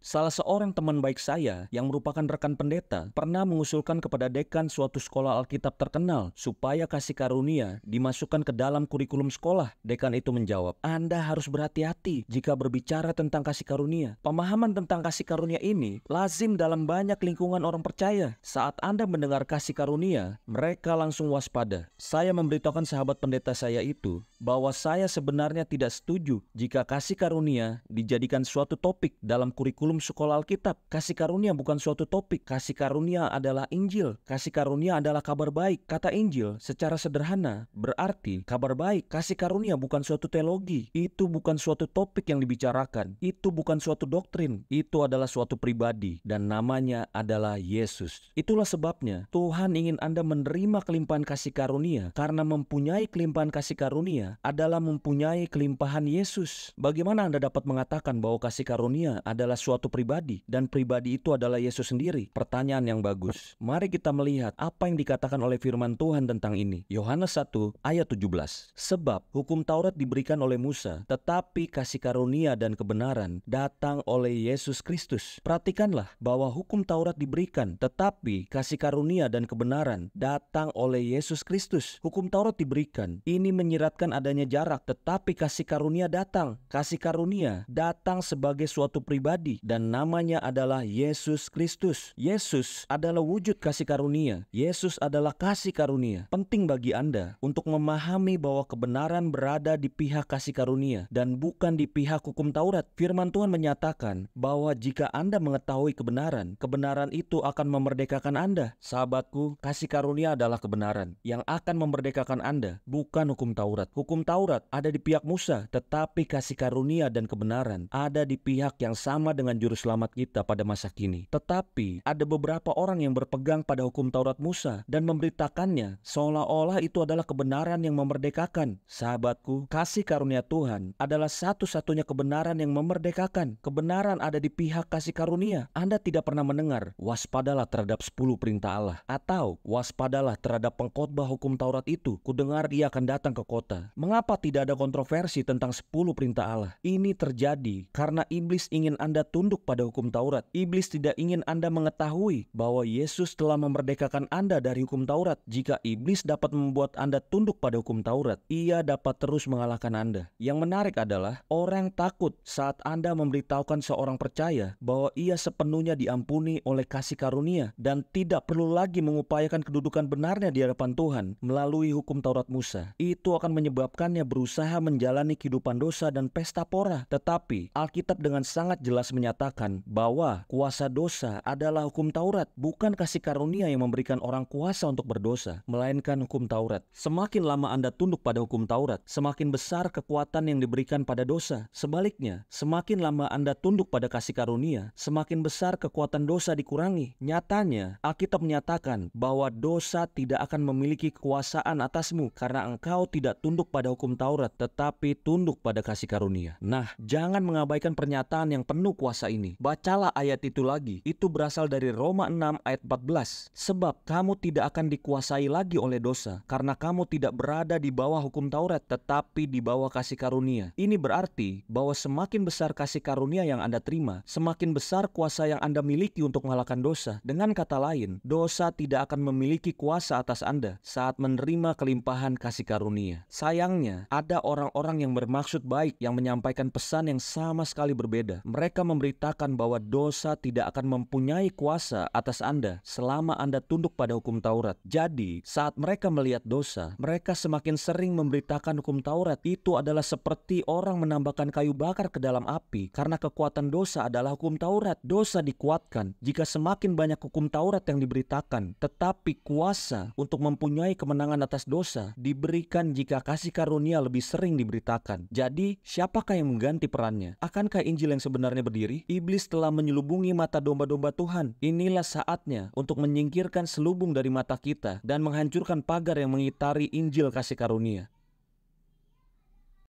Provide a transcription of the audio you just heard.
Salah seorang teman baik saya yang merupakan rekan pendeta pernah mengusulkan kepada dekan suatu sekolah Alkitab terkenal supaya kasih karunia dimasukkan ke dalam kurikulum sekolah. Dekan itu menjawab, "Anda harus berhati-hati jika berbicara tentang kasih karunia. Pemahaman tentang kasih karunia ini lazim dalam banyak lingkungan orang percaya. Saat Anda mendengar kasih karunia, mereka langsung waspada." Saya memberitahukan sahabat pendeta saya itu bahwa saya sebenarnya tidak setuju jika kasih karunia dijadikan suatu topik dalam kurikulum belum sekolah Alkitab. Kasih karunia bukan suatu topik. Kasih karunia adalah Injil. Kasih karunia adalah kabar baik. Kata Injil secara sederhana berarti kabar baik. Kasih karunia bukan suatu teologi. Itu bukan suatu topik yang dibicarakan. Itu bukan suatu doktrin. Itu adalah suatu pribadi dan namanya adalah Yesus. Itulah sebabnya Tuhan ingin Anda menerima kelimpahan kasih karunia karena mempunyai kelimpahan kasih karunia adalah mempunyai kelimpahan Yesus. Bagaimana Anda dapat mengatakan bahwa kasih karunia adalah suatu suatu pribadi dan pribadi itu adalah Yesus sendiri? Pertanyaan yang bagus. Mari kita melihat apa yang dikatakan oleh firman Tuhan tentang ini. Yohanes 1 ayat 17. Sebab hukum Taurat diberikan oleh Musa, tetapi kasih karunia dan kebenaran datang oleh Yesus Kristus. Perhatikanlah bahwa hukum Taurat diberikan, tetapi kasih karunia dan kebenaran datang oleh Yesus Kristus. Hukum Taurat diberikan, ini menyiratkan adanya jarak, tetapi kasih karunia datang. Kasih karunia datang sebagai suatu pribadi dan namanya adalah Yesus Kristus. Yesus adalah wujud kasih karunia. Yesus adalah kasih karunia. Penting bagi Anda untuk memahami bahwa kebenaran berada di pihak kasih karunia dan bukan di pihak hukum Taurat. Firman Tuhan menyatakan bahwa jika Anda mengetahui kebenaran, kebenaran itu akan memerdekakan Anda. Sahabatku, kasih karunia adalah kebenaran yang akan memerdekakan Anda, bukan hukum Taurat. Hukum Taurat ada di pihak Musa, tetapi kasih karunia dan kebenaran ada di pihak yang sama dengan juru selamat kita pada masa kini. Tetapi ada beberapa orang yang berpegang pada hukum Taurat Musa dan memberitakannya seolah-olah itu adalah kebenaran yang memerdekakan. Sahabatku, kasih karunia Tuhan adalah satu-satunya kebenaran yang memerdekakan. Kebenaran ada di pihak kasih karunia. Anda tidak pernah mendengar, waspadalah terhadap 10 perintah Allah atau waspadalah terhadap pengkhotbah hukum Taurat itu. Kudengar ia akan datang ke kota. Mengapa tidak ada kontroversi tentang 10 perintah Allah? Ini terjadi karena iblis ingin Anda tunduk tunduk pada hukum Taurat. Iblis tidak ingin Anda mengetahui bahwa Yesus telah memerdekakan Anda dari hukum Taurat. Jika iblis dapat membuat Anda tunduk pada hukum Taurat, ia dapat terus mengalahkan Anda. Yang menarik adalah orang takut saat Anda memberitahukan seorang percaya bahwa ia sepenuhnya diampuni oleh kasih karunia dan tidak perlu lagi mengupayakan kedudukan benarnya di hadapan Tuhan melalui hukum Taurat Musa. Itu akan menyebabkannya berusaha menjalani kehidupan dosa dan pesta pora. Tetapi Alkitab dengan sangat jelas menyatakan mengatakan bahwa kuasa dosa adalah hukum Taurat, bukan kasih karunia yang memberikan orang kuasa untuk berdosa, melainkan hukum Taurat. Semakin lama Anda tunduk pada hukum Taurat, semakin besar kekuatan yang diberikan pada dosa. Sebaliknya, semakin lama Anda tunduk pada kasih karunia, semakin besar kekuatan dosa dikurangi. Nyatanya, Alkitab menyatakan bahwa dosa tidak akan memiliki kekuasaan atasmu karena engkau tidak tunduk pada hukum Taurat, tetapi tunduk pada kasih karunia. Nah, jangan mengabaikan pernyataan yang penuh kuasa ini. Bacalah ayat itu lagi. Itu berasal dari Roma 6 ayat 14. Sebab kamu tidak akan dikuasai lagi oleh dosa karena kamu tidak berada di bawah hukum Taurat tetapi di bawah kasih karunia. Ini berarti bahwa semakin besar kasih karunia yang Anda terima, semakin besar kuasa yang Anda miliki untuk mengalahkan dosa. Dengan kata lain, dosa tidak akan memiliki kuasa atas Anda saat menerima kelimpahan kasih karunia. Sayangnya, ada orang-orang yang bermaksud baik yang menyampaikan pesan yang sama sekali berbeda. Mereka memberi memberitakan bahwa dosa tidak akan mempunyai kuasa atas Anda selama Anda tunduk pada hukum Taurat. Jadi, saat mereka melihat dosa, mereka semakin sering memberitakan hukum Taurat. Itu adalah seperti orang menambahkan kayu bakar ke dalam api karena kekuatan dosa adalah hukum Taurat. Dosa dikuatkan jika semakin banyak hukum Taurat yang diberitakan, tetapi kuasa untuk mempunyai kemenangan atas dosa diberikan jika kasih karunia lebih sering diberitakan. Jadi, siapakah yang mengganti perannya? Akankah Injil yang sebenarnya berdiri? iblis telah menyelubungi mata domba-domba Tuhan. Inilah saatnya untuk menyingkirkan selubung dari mata kita dan menghancurkan pagar yang mengitari Injil kasih karunia.